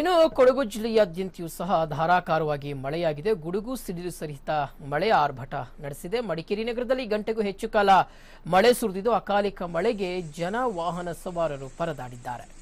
ಇನ್ನು ಕೊಡಗು ಜಿಲ್ಲೆಯಾದ್ಯಂತಯೂ ಸಹ ಧಾರಾಕಾರವಾಗಿ ಮಳೆಯಾಗಿದೆ ಗುಡುಗು ಸಿಡಿಲು ಸಹಿತ ಮಳೆ ಆರ್ಭಟ ನಡೆಸಿದೆ ಮಡಿಕೇರಿ ನಗರದಲ್ಲಿ ಗಂಟೆಗೂ ಹೆಚ್ಚು ಕಾಲ ಮಳೆ ಸುರಿದಿದ್ದು ಅಕಾಲಿಕ ಮಳೆಗೆ ಜನ ವಾಹನ ಸವಾರರು ಪರದಾಡಿದ್ದಾರೆ